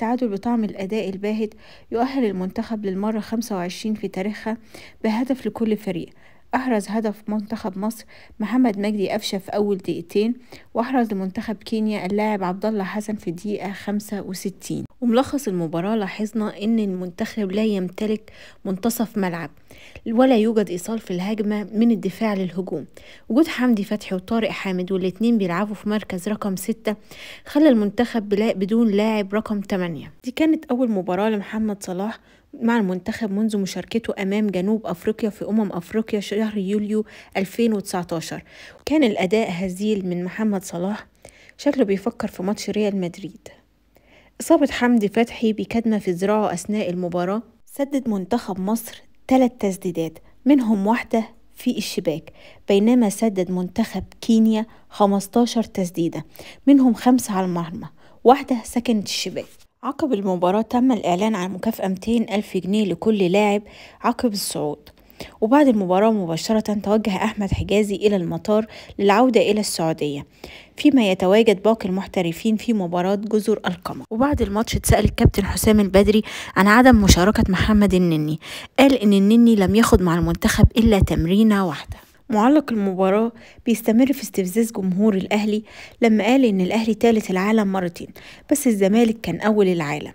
التعادل بطعم الأداء الباهت يؤهل المنتخب للمرة 25 في تاريخها بهدف لكل فريق أحرز هدف منتخب مصر محمد مجدي قفشة في أول دقيقتين وأحرز لمنتخب كينيا اللاعب عبد الله حسن في الدقيقة 65 وملخص المباراة لاحظنا إن المنتخب لا يمتلك منتصف ملعب ولا يوجد إيصال في الهجمة من الدفاع للهجوم وجود حمدي فتحي وطارق حامد والاتنين بيلعبوا في مركز رقم ستة خلى المنتخب بدون لاعب رقم 8 دي كانت أول مباراة لمحمد صلاح مع المنتخب منذ مشاركته أمام جنوب أفريقيا في أمم أفريقيا شهر يوليو 2019 كان الأداء هزيل من محمد صلاح شكله بيفكر في ماتش ريال مدريد إصابة حمدي فتحي بكدمة في ذراعه أثناء المباراة سدد منتخب مصر ثلاث تسديدات منهم واحدة في الشباك بينما سدد منتخب كينيا 15 تسديدة منهم خمسة على المرمى واحدة سكنت الشباك عقب المباراة تم الإعلان عن مكافأة 200 ألف جنيه لكل لاعب عقب الصعود وبعد المباراة مباشرة توجه أحمد حجازي إلى المطار للعودة إلى السعودية فيما يتواجد باقي المحترفين في مباراة جزر القمر وبعد الماتش اتسأل الكابتن حسام البدري عن عدم مشاركة محمد النني قال إن النني لم يخض مع المنتخب إلا تمرينة واحدة معلق المباراة بيستمر في استفزاز جمهور الأهلي لما قال إن الأهلي تالت العالم مرتين بس الزمالك كان أول العالم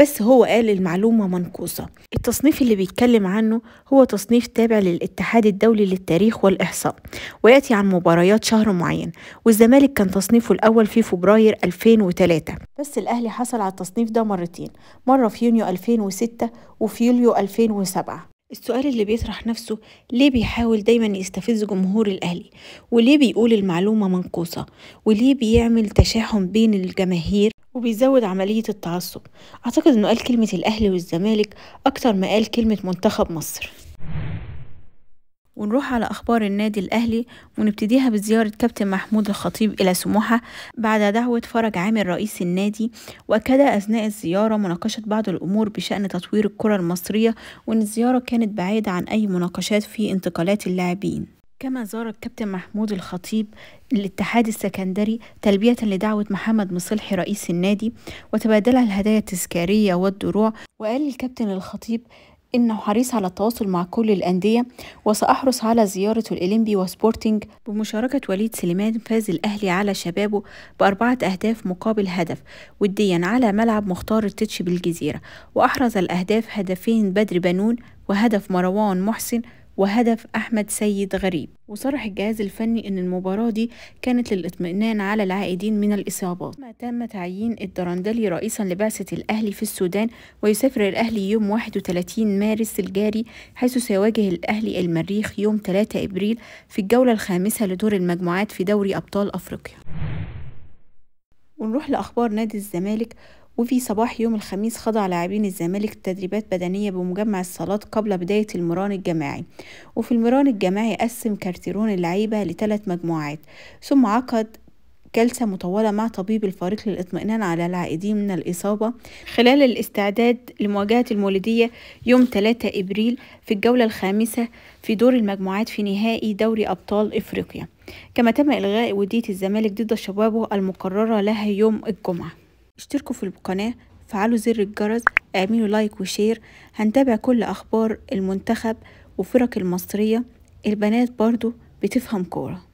بس هو قال المعلومة منقوصة التصنيف اللي بيتكلم عنه هو تصنيف تابع للاتحاد الدولي للتاريخ والإحصاء ويأتي عن مباريات شهر معين والزمالك كان تصنيفه الأول في فبراير 2003 بس الأهلي حصل على التصنيف ده مرتين مرة في يونيو 2006 وفي يوليو 2007 السؤال اللي بيطرح نفسه ليه بيحاول دايما يستفز جمهور الأهلي وليه بيقول المعلومة منقوصة وليه بيعمل تشاحن بين الجماهير وبيزود عملية التعصب أعتقد أنه قال كلمة الأهلي والزمالك أكتر ما قال كلمة منتخب مصر ونروح على أخبار النادي الأهلي ونبتديها بزيارة كابتن محمود الخطيب إلى سموحة بعد دعوة فرج عامر رئيس النادي وأكد أثناء الزيارة مناقشة بعض الأمور بشأن تطوير الكرة المصرية وأن الزيارة كانت بعيدة عن أي مناقشات في انتقالات اللاعبين كما زار الكابتن محمود الخطيب الاتحاد السكندري تلبية لدعوة محمد مصلحي رئيس النادي وتبادلا الهدايا التذكارية والدروع وقال الكابتن الخطيب إنه حريص على التواصل مع كل الأندية وسأحرص على زيارة الإولمبي وسبورتينج بمشاركة وليد سليمان فاز الأهلي على شبابه بأربعة أهداف مقابل هدف وديا على ملعب مختار التتش بالجزيرة وأحرز الأهداف هدفين بدر بنون وهدف مروان محسن وهدف أحمد سيد غريب وصرح الجهاز الفني أن المباراة دي كانت للإطمئنان على العائدين من الإصابات ما تم تعيين الدرندلي رئيسا لبعثة الأهلي في السودان ويسافر الأهلي يوم 31 مارس الجاري حيث سيواجه الأهلي المريخ يوم 3 إبريل في الجولة الخامسة لدور المجموعات في دوري أبطال أفريقيا ونروح لأخبار نادي الزمالك وفي صباح يوم الخميس خضع لاعبين الزمالك تدريبات بدنية بمجمع الصالات قبل بداية المران الجماعي وفي المران الجماعي قسم كارتيرون اللعيبة لثلاث مجموعات ثم عقد جلسة مطولة مع طبيب الفريق للإطمئنان على العائدين من الإصابة خلال الاستعداد لمواجهة المولودية يوم 3 إبريل في الجولة الخامسة في دور المجموعات في نهائي دوري أبطال إفريقيا كما تم إلغاء ودية الزمالك ضد شبابه المقررة لها يوم الجمعة اشتركوا في القناة فعلوا زر الجرس اعملوا لايك وشير هنتابع كل أخبار المنتخب وفرق المصرية البنات برضو بتفهم كورة